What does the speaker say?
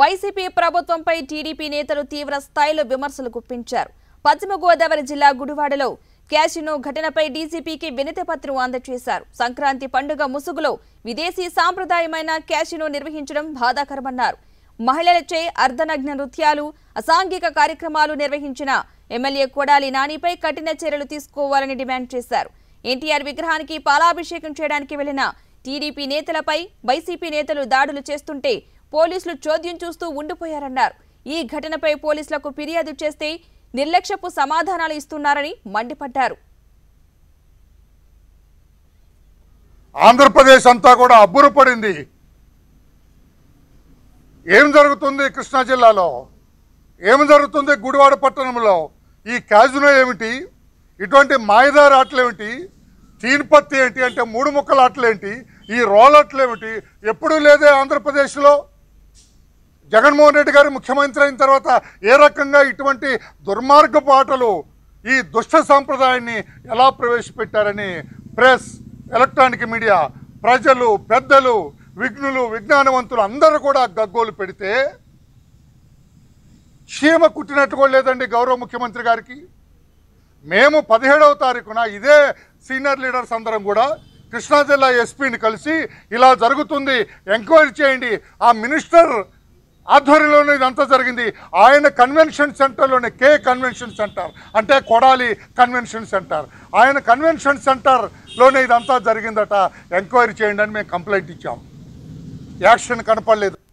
YCP ప్రభుత్వంపై TDP నేతలు తీవ్ర స్థాయిలో విమర్శలు గుప్పించారు పశ్చిమ గోదావరి జిల్లా గుడివాడలో క్యాసినో ఘటనపై డీజీపీకి పత్రం అందజేశారు సంక్రాంతి పండుగ ముసుగులో విదేశీ సాంప్రదాయమైన క్యాసినో నిర్వహించడం బాధాకరమన్నారు మహిళలచే అర్ధనగ్న నృత్యాలు అసాంఘిక కార్యక్రమాలు నిర్వహించిన ఎమ్మెల్యే కొడాలి నానిపై కఠిన చర్యలు తీసుకోవాలని డిమాండ్ చేశారు ఎన్టీఆర్ విగ్రహానికి పాలాభిషేకం చేయడానికి వెళ్లిన టీడీపీ నేతలపై వైసీపీ నేతలు దాడులు చేస్తుంటే పోలీసులు చోద్యం చూస్తూ ఉండిపోయారన్నారు ఈ ఘటనపై పోలీసులకు ఫిర్యాదు చేస్తే నిర్లక్ష్యపు సమాధానాలు ఇస్తున్నారని మండిపడ్డారు ఆంధ్రప్రదేశ్ అంతా కూడా అబ్బురపడింది ఏం జరుగుతుంది కృష్ణా జిల్లాలో ఏం జరుగుతుంది గుడివాడ పట్టణంలో ఈ క్యాజునో ఏమిటి ఇటువంటి మాయదారి ఆటలేమిటి తీన్పత్తి ఏంటి అంటే మూడు ముక్కల ఆటలేంటి ఈ రోల్ ఏమిటి ఎప్పుడూ లేదే ఆంధ్రప్రదేశ్లో జగన్మోహన్ రెడ్డి గారు ముఖ్యమంత్రి అయిన తర్వాత ఏ రకంగా ఇటువంటి దుర్మార్గ పాటలు ఈ దుష్ట సాంప్రదాయాన్ని ఎలా ప్రవేశపెట్టారని ప్రెస్ ఎలక్ట్రానిక్ మీడియా ప్రజలు పెద్దలు విఘ్నులు విజ్ఞానవంతులు అందరూ కూడా గగ్గోలు పెడితే క్షేమ కుట్టినట్టు కూడా లేదండి గౌరవ ముఖ్యమంత్రి గారికి మేము పదిహేడవ తారీఖున ఇదే సీనియర్ లీడర్స్ అందరం కూడా కృష్ణా జిల్లా ఎస్పీని కలిసి ఇలా జరుగుతుంది ఎంక్వైరీ చేయండి ఆ మినిస్టర్ ఆధ్వర్యంలోనే ఇదంతా జరిగింది ఆయన కన్వెన్షన్ సెంటర్లోనే కే కన్వెన్షన్ సెంటర్ అంటే కొడాలి కన్వెన్షన్ సెంటర్ ఆయన కన్వెన్షన్ సెంటర్లోనే ఇదంతా జరిగిందట ఎంక్వైరీ చేయండి అని మేము కంప్లైంట్ ఇచ్చాం యాక్షన్ కనపడలేదు